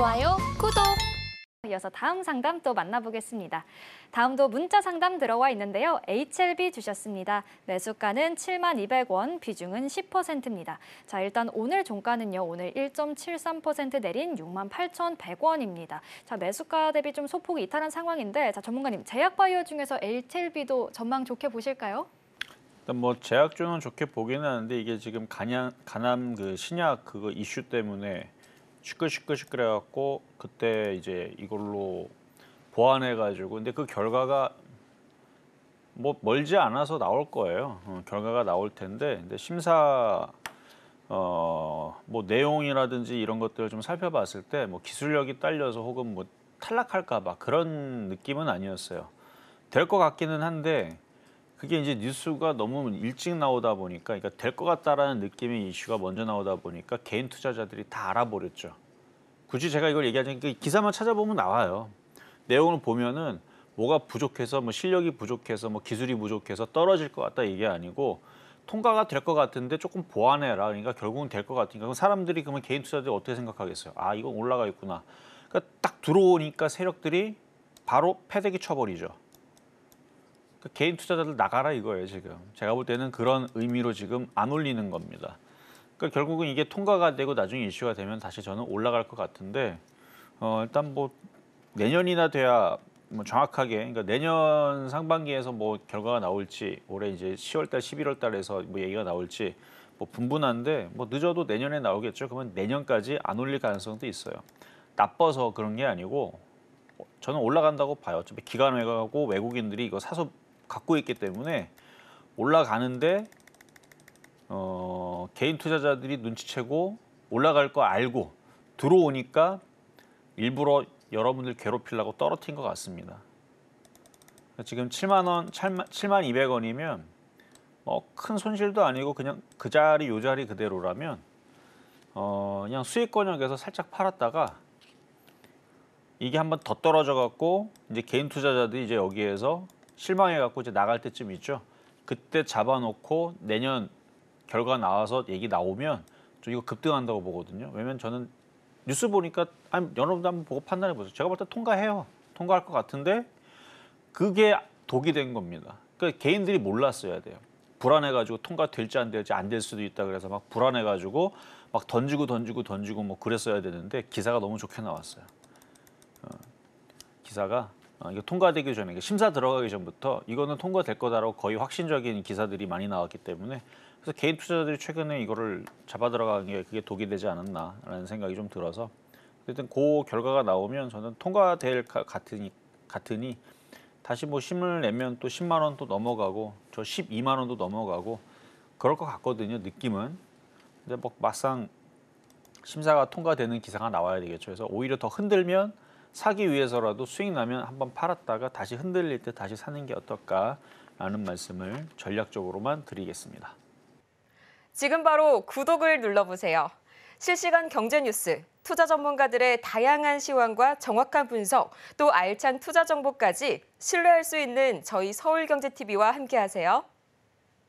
좋아요, 구독! 이어서 다음 상담 또 만나보겠습니다. 다음도 문자 상담 들어와 있는데요. HLB 주셨습니다. 매수가는 7만 200원, 비중은 10%입니다. 자, 일단 오늘 종가는요. 오늘 1.73% 내린 6만 8,100원입니다. 자, 매수가 대비 좀 소폭 이탈한 상황인데 자, 전문가님, 제약바이오 중에서 HLB도 전망 좋게 보실까요? 일단 뭐 제약주는 좋게 보기는 하는데 이게 지금 간양, 간암 그 신약 그거 이슈 때문에 시끌시끌시끌 해갖고 그때 이제 이걸로 보완해가지고 근데 그 결과가 뭐 멀지 않아서 나올 거예요. 어, 결과가 나올 텐데 근데 심사 어, 뭐 내용이라든지 이런 것들을 좀 살펴봤을 때 뭐 기술력이 딸려서 혹은 뭐 탈락할까 봐 그런 느낌은 아니었어요. 될 것 같기는 한데 그게 이제 뉴스가 너무 일찍 나오다 보니까 그러니까 될 것 같다라는 느낌의 이슈가 먼저 나오다 보니까 개인 투자자들이 다 알아버렸죠. 굳이 제가 이걸 얘기하자면 그 기사만 찾아보면 나와요. 내용을 보면은 뭐가 부족해서 뭐 실력이 부족해서 뭐 기술이 부족해서 떨어질 것 같다 이게 아니고 통과가 될 것 같은데 조금 보완해라 그러니까 결국은 될 것 같으니까 그럼 사람들이 그러면 개인 투자자들이 어떻게 생각하겠어요? 아 이건 올라가 있구나. 그러니까 딱 들어오니까 세력들이 바로 패대기 쳐버리죠. 그러니까 개인 투자자들 나가라 이거예요 지금. 제가 볼 때는 그런 의미로 지금 안 올리는 겁니다. 그러니까 결국은 이게 통과가 되고 나중에 이슈가 되면 다시 저는 올라갈 것 같은데 어, 일단 뭐 내년이나 돼야 뭐 정확하게 그러니까 내년 상반기에서 뭐 결과가 나올지 올해 이제 10월달 11월달에서 뭐 얘기가 나올지 뭐 분분한데 뭐 늦어도 내년에 나오겠죠. 그러면 내년까지 안 올릴 가능성도 있어요. 나빠서 그런 게 아니고 저는 올라간다고 봐요. 어차피 기관 외가고 외국인들이 이거 사서 갖고 있기 때문에 올라가는데 어, 개인 투자자들이 눈치채고 올라갈 거 알고 들어오니까 일부러 여러분들 괴롭히려고 떨어뜨린 것 같습니다. 지금 7만 원, 7만, 200원이면 뭐큰 손실도 아니고 그냥 그 자리 요 자리 그대로라면 어, 그냥 수익 권역에서 살짝 팔았다가 이게 한번 더 떨어져 갖고 이제 개인 투자자들이 이제 여기에서 실망해갖고 이제 나갈 때쯤 있죠. 그때 잡아놓고 내년 결과 나와서 얘기 나오면 저 이거 급등한다고 보거든요. 왜냐면 저는 뉴스 보니까 한 여러분도 한번 보고 판단해 보세요. 제가 볼 때 통과해요. 통과할 것 같은데 그게 독이 된 겁니다. 그러니까 개인들이 몰랐어야 돼요. 불안해가지고 통과될지 안 될지 안 될 수도 있다 그래서 막 불안해가지고 막 던지고 던지고 던지고 뭐 그랬어야 되는데 기사가 너무 좋게 나왔어요. 어. 기사가 어, 이거 통과되기 전에 심사 들어가기 전부터 이거는 통과될 거다라고 거의 확신적인 기사들이 많이 나왔기 때문에 그래서 개인 투자자들이 최근에 이거를 잡아 들어가는 게 그게 독이 되지 않았나라는 생각이 좀 들어서 어쨌든 그 결과가 나오면 저는 통과될 같으니 같으니 다시 뭐 심을 내면 또 10만 원 또 넘어가고 저 12만 원도 넘어가고 그럴 것 같거든요 느낌은 근데 뭐 막상 심사가 통과되는 기사가 나와야 되겠죠 그래서 오히려 더 흔들면 사기 위해서라도 수익 나면 한번 팔았다가 다시 흔들릴 때 다시 사는 게 어떨까라는 말씀을 전략적으로만 드리겠습니다. 지금 바로 구독을 눌러보세요. 실시간 경제 뉴스, 투자 전문가들의 다양한 시황과 정확한 분석, 또 알찬 투자 정보까지 신뢰할 수 있는 저희 서울경제TV와 함께하세요.